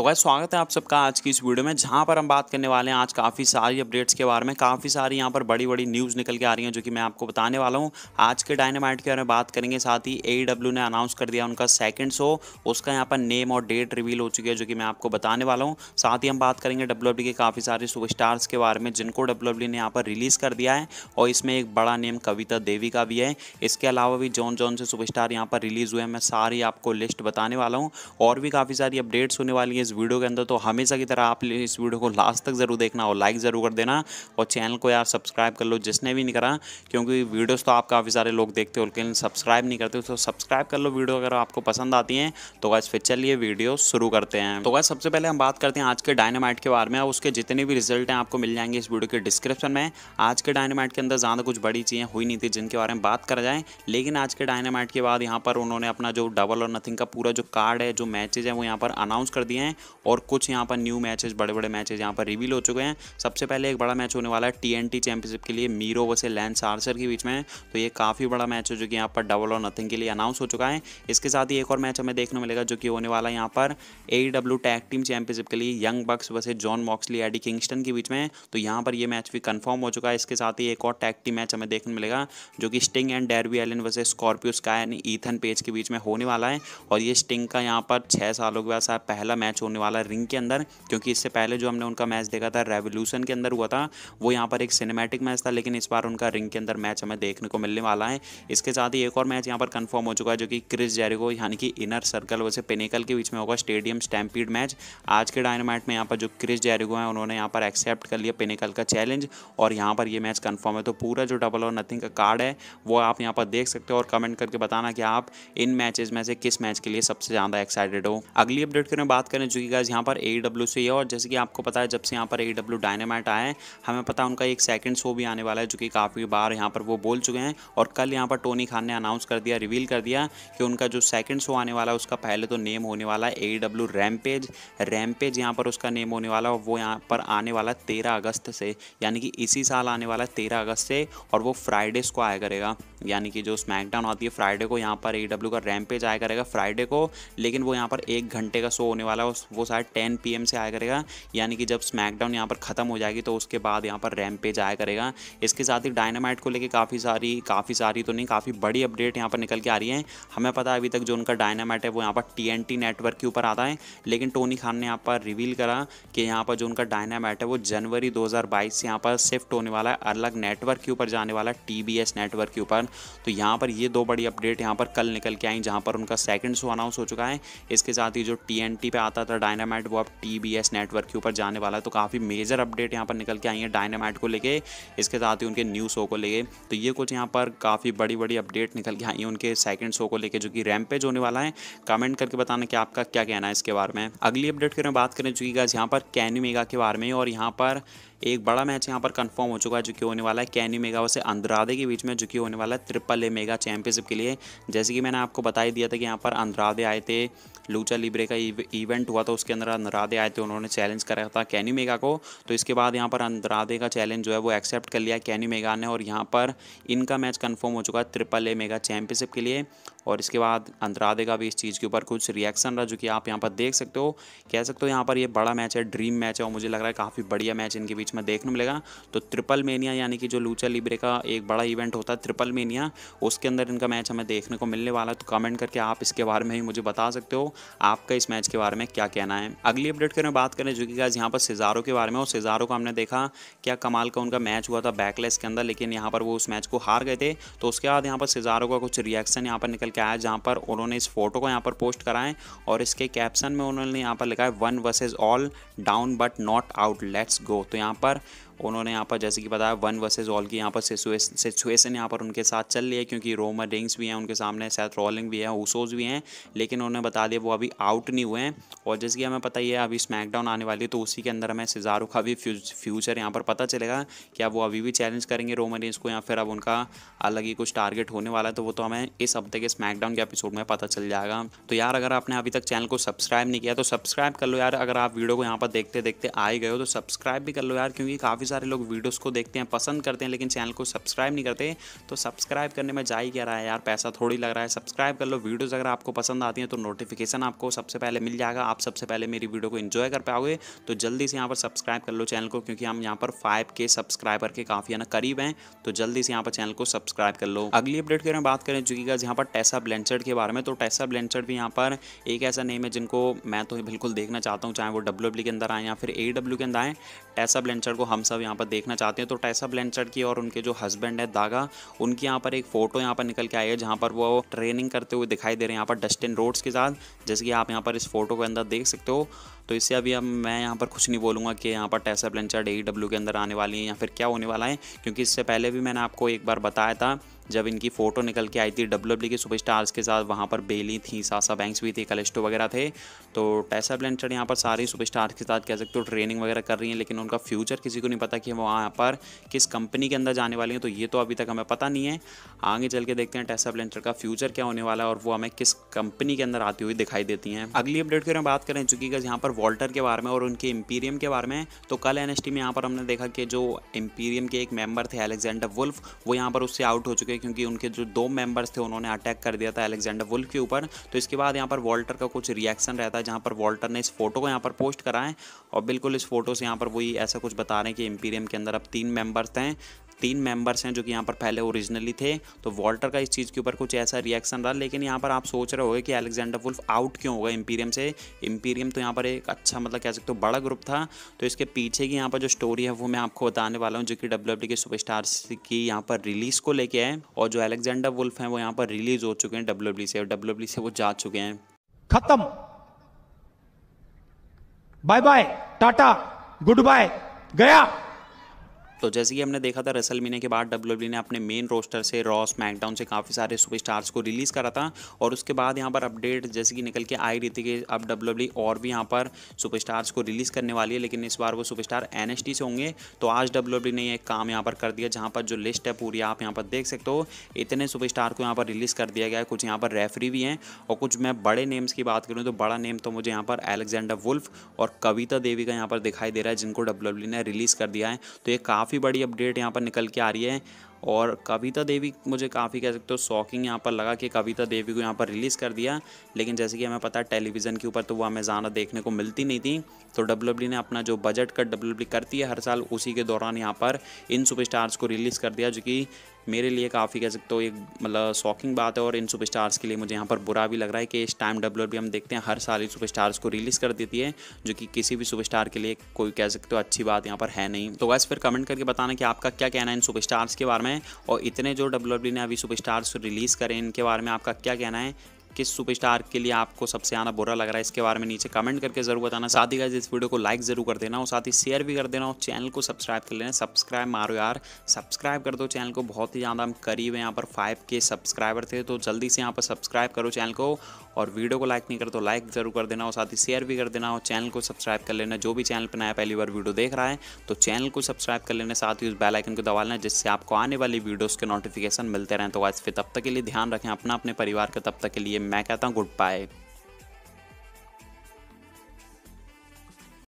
तो गाय स्वागत है आप सबका आज की इस वीडियो में जहां पर हम बात करने वाले हैं आज काफ़ी सारी अपडेट्स के बारे में काफ़ी सारी यहां पर बड़ी बड़ी न्यूज़ निकल के आ रही हैं जो कि मैं आपको बताने वाला हूं आज के डायनामाइट के बारे में बात करेंगे साथ ही ए e ने अनाउंस कर दिया उनका सेकेंड शो उसका यहाँ पर नेम और डेट रिवील हो चुकी है जो कि मैं आपको बताने वाला हूँ साथ ही हम बात करेंगे डब्ल्यू e के काफ़ी सारे सुपर के बारे में जिनको डब्ल्यू e ने यहाँ पर रिलीज़ कर दिया है और इसमें एक बड़ा नेम कविता देवी का भी है इसके अलावा भी जॉन जॉन से सुपरस्टार यहाँ पर रिलीज़ हुए हैं मैं सारी आपको लिस्ट बताने वाला हूँ और भी काफ़ी सारी अपडेट्स होने वाली है इस वीडियो के अंदर तो हमेशा की तरह आप इस वीडियो को लास्ट तक जरूर देखना और लाइक ज़रूर कर देना और चैनल को यार सब्सक्राइब कर लो जिसने भी नहीं करा क्योंकि वीडियोज़ तो आप काफ़ी सारे लोग देखते हो लेकिन सब्सक्राइब नहीं करते तो सब्सक्राइब कर लो वीडियो अगर आपको पसंद आती है तो गैस फिर चलिए वीडियो शुरू करते हैं तो गैस सबसे पहले हम बात करते हैं आज के डायनामाइट के बारे में उसके जितने भी रिजल्ट हैं आपको मिल जाएंगे इस वीडियो के डिस्क्रिप्शन में आज के डायनामाइट के अंदर ज़्यादा कुछ बड़ी चीज़ें हुई नहीं थी जिनके बारे में बात करा जाए लेकिन आज के डायनामाइट के बाद यहाँ पर उन्होंने अपना जो डबल और नथिंग का पूरा जो कार्ड है जो मैचेज है वो यहाँ पर अनाउंस कर दिए हैं हैं और कुछ यहाँ पर न्यू मैचेस बड़े बड़े मैचेस यहाँ पर रिवील हो चुके हैं सबसे पहले एक बड़ा मैच होने वाला है टी चैंपियनशिप के लिए मीरो वैसे लैंस आर्सर के बीच में तो ये काफ़ी बड़ा मैच है जो कि यहाँ पर डबल और नथिंग के लिए अनाउंस हो चुका है इसके साथ ही एक और मैच हमें देखने मिलेगा जो कि होने वाला है यहाँ पर A W tag team championship के लिए यंग बक्स वैसे जॉन मॉक्सली एडी किंगस्टन के बीच में तो यहाँ पर यह मैच भी कन्फर्म हो चुका है इसके साथ ही एक और टैग टीम मैच हमें देखने मिलेगा जो कि स्टिंग एंड डेरवी एलिन वैसे Scorpio Sky and Ethan Page के बीच में होने वाला है और ये स्टिंग का यहाँ पर छः सालों के बाद पहला मैच होने वाला है रिंग के अंदर क्योंकि इससे पहले जो हमने उनका मैच देखा था रेवोल्यूशन के अंदर हुआ था वो यहाँ पर एक सिनेमेटिक मैच था लेकिन इस बार उनका रिंग के अंदर मैच हमें देखने को मिलने वाला है इसके साथ ही एक और मैच यहाँ पर कन्फर्म हो चुका है जो कि क्रिस जेरिको यानी कि इनर सर्कल वैसे पेनेकल के बीच में होगा स्टेडियम स्टैम्पीड मैच आज के डायनामाइट में यहाँ पर जो क्रिस जेरिको है उन्होंने यहाँ पर एक्सेप्ट कर लिया पेनेकल का चैलेंज और यहाँ पर ये मैच कन्फर्म है तो पूरा जो डबल और नथिंग का कार्ड है वो आप यहाँ पर देख सकते हो और कमेंट करके बताना कि आप इन मैचेस में से किस मैच के लिए सबसे ज़्यादा एक्साइटेड हो अगली अपडेट करें बात करें जो कि गाइज यहाँ पर ए डब्ल्यू e से है और जैसे कि आपको पता है जब से यहाँ पर ए डब्ल्यू डायनामाइट आए हैं हमें पता है उनका एक सेकंड शो भी आने वाला है जो कि काफ़ी बार यहाँ पर वो बोल चुके हैं और कल यहाँ पर टोनी खान ने अनाउंस कर दिया रिवील कर दिया कि उनका जो सेकंड शो आने वाला है उसका पहले तो नेम होने वाला है ए डब्ल्यू रैमपेज रैमपेज यहाँ पर उसका नेम होने वाला है वो यहाँ पर आने वाला है तेरह अगस्त से यानी कि इसी साल आने वाला है तेरह अगस्त से और वो फ्राइडेज़ को आया करेगा यानी कि जो स्मैकडाउन आती है फ्राइडे को यहाँ पर ए e का पेज आया करेगा फ्राइडे को लेकिन वो यहाँ पर एक घंटे का शो होने वाला है वो शायद टेन पी से आया करेगा यानी कि जब स्मैकडाउन यहाँ पर ख़त्म हो जाएगी तो उसके बाद यहाँ पर रैम पेज आया करेगा इसके साथ ही डायनामाइट को लेकर काफ़ी सारी काफ़ी सारी तो नहीं काफ़ी बड़ी अपडेट यहाँ पर निकल के आ रही है हमें पता है अभी तक जो उनका डायनामाइट है वो यहाँ पर टी नेटवर्क के ऊपर आता है लेकिन टोनी खान ने यहाँ पर रिवील करा कि यहाँ पर जो उनका डायनामाइट है वो जनवरी 2022 से यहाँ पर शिफ्ट होने वाला है अलग नेटवर्क के ऊपर जाने वाला है टी नेटवर्क के ऊपर तो यहाँ पर ये दो बड़ी अपडेट यहाँ पर कल निकल के आई जहाँ पर उनका सेकेंड शो अनाउंस हो चुका है इसके साथ ही जो टी पे आता था डायनामाइट वो अब टी नेटवर्क के ऊपर जाने वाला है तो काफ़ी मेजर अपडेट यहाँ पर निकल के आई है डायनामाइट को लेके इसके साथ ही उनके न्यू शो को लेके तो ये कुछ यहाँ पर काफ़ी बड़ी बड़ी अपडेट निकल के आई है उनके सेकेंड शो को लेके जो कि रैम्पेज होने वाला है कमेंट करके बताना कि आपका क्या कहना है इसके बारे में अगली अपडेट करें बात करें चुकी गाज यहाँ पर कैनी मेगा के बारे में और यहाँ पर एक बड़ा मैच यहाँ पर कंफर्म हो चुका है जो कि होने वाला है कैनी मेगा वैसे अंद्रादे के बीच में जो कि होने वाला है ट्रिपल ए मेगा चैंपियनशिप के लिए जैसे कि मैंने आपको बता ही दिया था कि यहाँ पर अंद्रादे आए थे लूचा लिब्रे का इवेंट हुआ था उसके अंदर अंद्रादे आए थे उन्होंने चैलेंज करा था कैनी मेगा को तो इसके बाद यहाँ पर अंद्रादे का चैलेंज जो है वो एक्सेप्ट कर लिया कैनी मेगा ने और यहाँ पर इनका मैच कन्फर्म हो चुका है ट्रिपल ए मेगा चैंपियनशिप के लिए और इसके बाद अंतरादे का भी इस चीज़ के ऊपर कुछ रिएक्शन रहा जो कि आप यहाँ पर देख सकते हो कह सकते हो यहाँ पर ये बड़ा मैच है ड्रीम मैच है और मुझे लग रहा है काफ़ी बढ़िया मैच इनके बीच बीच में देखने मिलेगा तो ट्रिपल मेनिया यानी कि जो लूचा लिब्रे का एक बड़ा इवेंट होता है ट्रिपल मेनिया उसके अंदर इनका मैच हमें देखने को मिलने वाला है तो कमेंट करके आप इसके बारे में ही मुझे बता सकते हो आपका इस मैच के बारे में क्या कहना है अगली अपडेट करें बात करें जो कि गाइज यहाँ पर सिजारो के बारे में और सिजारो को हमने देखा क्या कमाल का उनका मैच हुआ था बैकलेस के अंदर लेकिन यहाँ पर वो उस मैच को हार गए थे तो उसके बाद यहाँ पर सिजारो का कुछ रिएक्शन यहाँ पर निकल के आया जहाँ पर उन्होंने इस फोटो को यहाँ पर पोस्ट कराएं और इसके कैप्शन में उन्होंने यहाँ पर लिखा है one versus all down but not out let's go तो यहाँ पर उन्होंने यहाँ पर जैसे कि बताया वन वर्सेज ऑल की यहाँ पर सिचुएसन यहाँ पर उनके साथ चल रही है क्योंकि रोमर रिंग्स भी हैं उनके सामने सेथ रॉलिंग भी है ऊसोज भी हैं लेकिन उन्होंने बता दिया वो अभी आउट नहीं हुए हैं और जैसे कि हमें पता ही है अभी स्मैकडाउन आने वाली है तो उसी के अंदर हमें सिजारो का भी फ्यूचर यहाँ पर पता चलेगा क्या वो अभी भी चैलेंज करेंगे रोमर रिंग्स को या फिर अब उनका अलग ही कुछ टारगेट होने वाला है तो वो तो हमें इस हफ्ते के स्मैकडाउन के एपिसोड में पता चल जाएगा तो यार अगर आपने अभी तक चैनल को सब्सक्राइब नहीं किया तो सब्सक्राइब कर लो यार अगर आप वीडियो को यहाँ पर देखते देखते आए गए हो तो सब्सक्राइब भी कर लो यार क्योंकि काफ़ी सारे लोग वीडियोस को देखते हैं पसंद करते हैं लेकिन चैनल को सब्सक्राइब नहीं करते तो सब्सक्राइब करने में जा ही क्या रहा है यार पैसा थोड़ी लग रहा है सब्सक्राइब कर लो वीडियोज़ अगर आपको पसंद आती हैं तो नोटिफिकेशन आपको सबसे पहले मिल जाएगा आप सबसे पहले मेरी वीडियो को इन्जॉय कर पाओगे तो जल्दी से यहाँ पर सब्सक्राइब कर लो चैनल को क्योंकि हम यहाँ पर फाइव के सब्सक्राइबर के काफ़ी ना करीब हैं तो जल्दी से यहाँ पर चैनल को सब्सक्राइब कर लो अगली अपडेट के बात करें चूँकि यहाँ पर टेसा ब्लेंचर्ड के बारे में तो टेसा ब्लेंचर्ड भी यहाँ पर एक ऐसा नेम है जिनको मैं तो बिल्कुल देखना चाहता हूँ चाहे वो डब्ल्यू के अंदर आए या फिर ए के अंदर आए टेसा ब्लेंचर्ड को हम सब आप यहाँ पर देखना चाहते हैं तो टैसा ब्लैंचर्ड की और उनके जो हस्बैंड है दागा उनकी यहाँ पर एक फ़ोटो यहाँ पर निकल के आई है जहाँ पर वो ट्रेनिंग करते हुए दिखाई दे रहे हैं यहाँ पर डस्टिन रोड्स के साथ जैसे कि आप यहाँ पर इस फोटो के अंदर देख सकते हो तो इससे अभी हम मैं यहाँ पर कुछ नहीं बोलूँगा कि यहाँ पर टेस्ला प्लेंचर डे डब्ल्यू के अंदर आने वाली हैं या फिर क्या होने वाला है क्योंकि इससे पहले भी मैंने आपको एक बार बताया था जब इनकी फ़ोटो निकल के आई थी डब्ल्यू डब्ल्यू के सुपर के साथ वहाँ पर बेली थी सासा बैंक्स भी थी कलेस्टो वगैरह थे तो टैसा ब्लेंचर यहाँ पर सारी सुपर के साथ कह सकते हो ट्रेनिंग वगैरह कर रही हैं लेकिन उनका फ्यूचर किसी को नहीं पता कि वो वहाँ पर किस कंपनी के अंदर जाने वाली हैं तो ये तो अभी तक हमें पता नहीं है आगे चल के देखते हैं टैसा ब्लेंचर का फ्यूचर क्या होने वाला है और वो हमें किस कंपनी के अंदर आती हुई दिखाई देती हैं अगली अपडेट की बात करें चूँकि यहाँ पर वॉल्टर के बारे में और उनके एम्पीरियम के बारे में तो कल एन में यहाँ पर हमने देखा कि जो एम्पीरियम के एक मेंबर थे अलेक्जेंडर वुल्फ वो यहाँ पर उससे आउट हो चुके हैं क्योंकि उनके जो दो मेंबर्स थे उन्होंने अटैक कर दिया था अलेक्जेंडर वुल्फ के ऊपर तो इसके बाद यहाँ पर वॉल्टर का कुछ रिएक्शन रहता है जहाँ पर वॉल्टर ने इस फोटो को यहाँ पर पोस्ट कराएं और बिल्कुल इस फोटो से यहाँ पर वही ऐसा कुछ बता रहे हैं कि एम्पीरियम के अंदर अब तीन मेम्बर्स हैं तीन मेंबर्स हैं जो कि यहाँ पर पहले ओरिजिनली थे तो वॉल्टर का इस चीज़ के ऊपर कुछ ऐसा रिएक्शन रहा लेकिन यहाँ पर आप सोच रहे हो कि अलेक्जेंडर वुल्फ आउट क्यों होगा इम्पीरियम से इम्पीरियम तो यहाँ पर एक अच्छा मतलब कह सकते हो बड़ा ग्रुप था तो इसके पीछे की यहाँ पर जो स्टोरी है वो मैं आपको बताने वाला हूँ जो कि डब्ल्यू के सुपर की यहाँ पर रिलीज़ को लेके आए और जो अलेक्जेंडर वुल्फ हैं वो यहाँ पर रिलीज़ हो चुके हैं डब्ल्यू से और डब्ल्यू से वो जा चुके हैं खत्म bye bye tata good bye गया तो जैसे कि हमने देखा था रसल मीने के बाद डब्ल्यू e ने अपने मेन रोस्टर से रॉस मैकडाउन से काफ़ी सारे सुपर को रिलीज़ करा था और उसके बाद यहाँ पर अपडेट जैसे कि निकल के आई रही थी कि अब डब्ल्यू e और भी यहाँ पर सुपर को रिलीज़ करने वाली है लेकिन इस बार वो सुपर एन से होंगे तो आज डब्ल्यू e ने एक काम यहाँ पर कर दिया जहाँ पर जो लिस्ट है पूरी आप यहाँ पर देख सकते हो इतने सुपर को यहाँ पर रिलीज़ कर दिया गया है कुछ यहाँ पर रेफरी भी हैं और कुछ मैं बड़े नेम्स की बात करूँ तो बड़ा नेम तो मुझे यहाँ पर एलेक्जेंडर वुल्फ और कविता देवी का यहाँ पर दिखाई दे रहा है जिनको डब्ल्यू ने रिलीज़ कर दिया है तो ये काफ़ी काफ़ी बड़ी अपडेट यहाँ पर निकल के आ रही है और कविता देवी मुझे काफ़ी कह सकते हो शॉकिंग यहाँ पर लगा कि कविता देवी को यहाँ पर रिलीज़ कर दिया लेकिन जैसे कि हमें पता है टेलीविज़न के ऊपर तो वो हमें ज़्यादा देखने को मिलती नहीं थी तो डब्ल्यू e ने अपना जो बजट कट डब्ल्यू करती है हर साल उसी के दौरान यहाँ पर इन सुपरस्टार्स को रिलीज़ कर दिया जो कि मेरे लिए काफ़ी कह सकते हो एक मतलब शॉकिंग बात है और इन सुपरस्टार्स के लिए मुझे यहाँ पर बुरा भी लग रहा है कि इस टाइम डब्ल्यू भी हम देखते हैं हर साल ही सुपरस्टार्स को रिलीज़ कर देती है जो कि किसी भी सुपरस्टार के लिए कोई कह सकते हो अच्छी बात यहाँ पर है नहीं तो वैसे फिर कमेंट करके बताना कि आपका क्या कहना है इन सुपरस्टार्स के बारे में और इतने जो डब्ल्यू ने अभी सुपरस्टार्स रिलीज़ करें इनके बारे में आपका क्या कहना है किस सुपरस्टार के लिए आपको सबसे आना बुरा लग रहा है इसके बारे में नीचे कमेंट करके जरूर बताना साथ ही इस वीडियो को लाइक जरूर कर देना और साथ ही शेयर भी कर देना और चैनल को सब्सक्राइब कर लेना सब्सक्राइब मारो यार सब्सक्राइब कर दो चैनल को बहुत ही ज़्यादा हम करीब हैं यहाँ पर फाइव के सब्सक्राइबर थे तो जल्दी से यहाँ पर सब्सक्राइब करो चैनल को और वीडियो को लाइक नहीं कर तो लाइक जरूर कर देना और साथ ही शेयर भी कर देना और चैनल को सब्सक्राइब कर लेना जो भी चैनल पर नया पहली बार वीडियो देख रहा है तो चैनल को सब्सक्राइब कर लेना साथ ही उस बेल आइकन को दबा लेना जिससे आपको आने वाली वीडियोज़ के नोटिफिकेशन मिलते रहें तो आज फिर तब तक के लिए ध्यान रखें अपना अपने परिवार का तब तक के लिए मैं कहता हूँ गुड बाय